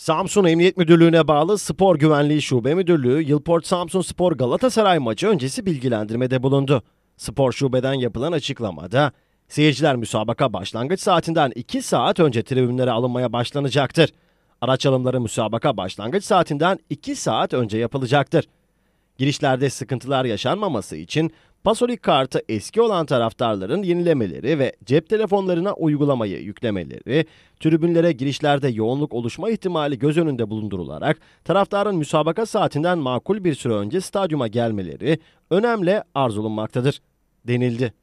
Samsun Emniyet Müdürlüğü'ne bağlı Spor Güvenliği Şube Müdürlüğü, Yılport Samsun Spor Galatasaray maçı öncesi bilgilendirmede bulundu. Spor Şube'den yapılan açıklamada, seyirciler müsabaka başlangıç saatinden 2 saat önce tribünlere alınmaya başlanacaktır. Araç alımları müsabaka başlangıç saatinden 2 saat önce yapılacaktır. Girişlerde sıkıntılar yaşanmaması için Pasoli kartı eski olan taraftarların yenilemeleri ve cep telefonlarına uygulamayı yüklemeleri, tribünlere girişlerde yoğunluk oluşma ihtimali göz önünde bulundurularak taraftarın müsabaka saatinden makul bir süre önce stadyuma gelmeleri önemli arzulunmaktadır denildi.